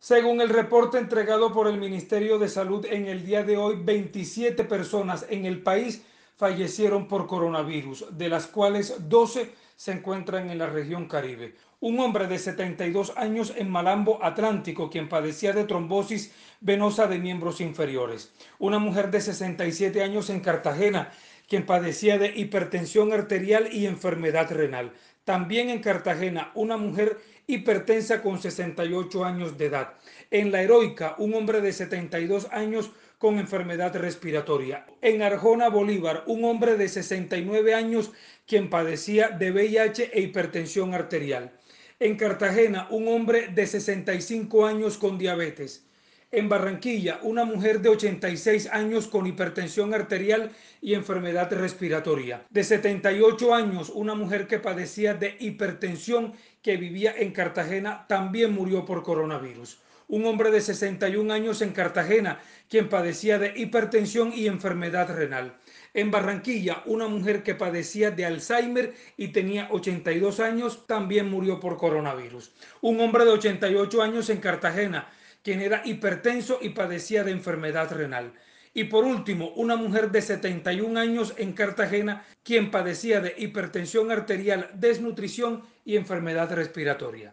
Según el reporte entregado por el Ministerio de Salud en el día de hoy, 27 personas en el país fallecieron por coronavirus, de las cuales 12 se encuentran en la región Caribe. Un hombre de 72 años en Malambo, Atlántico, quien padecía de trombosis venosa de miembros inferiores. Una mujer de 67 años en Cartagena, quien padecía de hipertensión arterial y enfermedad renal. También en Cartagena, una mujer hipertensa con 68 años de edad. En La Heroica, un hombre de 72 años con enfermedad respiratoria. En Arjona, Bolívar, un hombre de 69 años quien padecía de VIH e hipertensión arterial. En Cartagena, un hombre de 65 años con diabetes. En Barranquilla, una mujer de 86 años con hipertensión arterial y enfermedad respiratoria. De 78 años, una mujer que padecía de hipertensión que vivía en Cartagena también murió por coronavirus un hombre de 61 años en Cartagena, quien padecía de hipertensión y enfermedad renal. En Barranquilla, una mujer que padecía de Alzheimer y tenía 82 años también murió por coronavirus. Un hombre de 88 años en Cartagena, quien era hipertenso y padecía de enfermedad renal. Y por último, una mujer de 71 años en Cartagena, quien padecía de hipertensión arterial, desnutrición y enfermedad respiratoria.